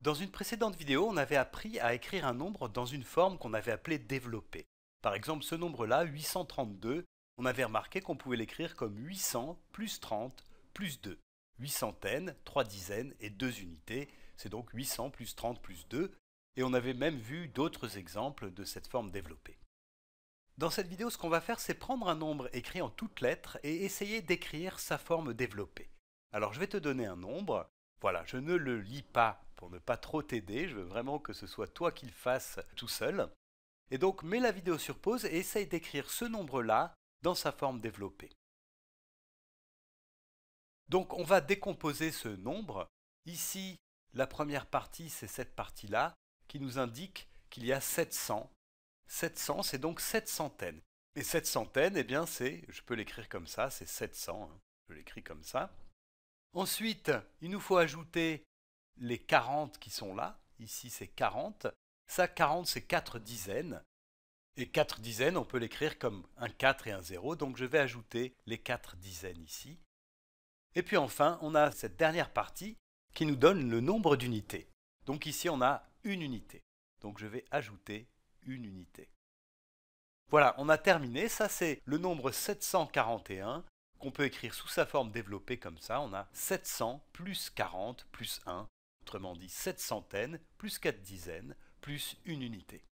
Dans une précédente vidéo, on avait appris à écrire un nombre dans une forme qu'on avait appelée développée. Par exemple, ce nombre-là, 832, on avait remarqué qu'on pouvait l'écrire comme 800 plus 30 plus 2. 8 centaines, 3 dizaines et 2 unités, c'est donc 800 plus 30 plus 2, et on avait même vu d'autres exemples de cette forme développée. Dans cette vidéo, ce qu'on va faire, c'est prendre un nombre écrit en toutes lettres et essayer d'écrire sa forme développée. Alors je vais te donner un nombre, voilà, je ne le lis pas pour ne pas trop t'aider, je veux vraiment que ce soit toi qui le fasses tout seul. Et donc mets la vidéo sur pause et essaye d'écrire ce nombre-là dans sa forme développée. Donc on va décomposer ce nombre. Ici, la première partie, c'est cette partie-là, qui nous indique qu'il y a 700. 700, c'est donc 7 centaines. Et 7 centaines, eh bien c'est, je peux l'écrire comme ça, c'est 700. Hein. Je l'écris comme ça. Ensuite, il nous faut ajouter les 40 qui sont là. Ici, c'est 40. Ça, 40, c'est 4 dizaines. Et 4 dizaines, on peut l'écrire comme un 4 et un 0. Donc, je vais ajouter les 4 dizaines ici. Et puis enfin, on a cette dernière partie qui nous donne le nombre d'unités. Donc ici, on a une unité. Donc je vais ajouter une unité. Voilà, on a terminé. Ça, c'est le nombre 741 qu'on peut écrire sous sa forme développée comme ça, on a 700 plus 40 plus 1, autrement dit 7 centaines plus 4 dizaines plus une unité.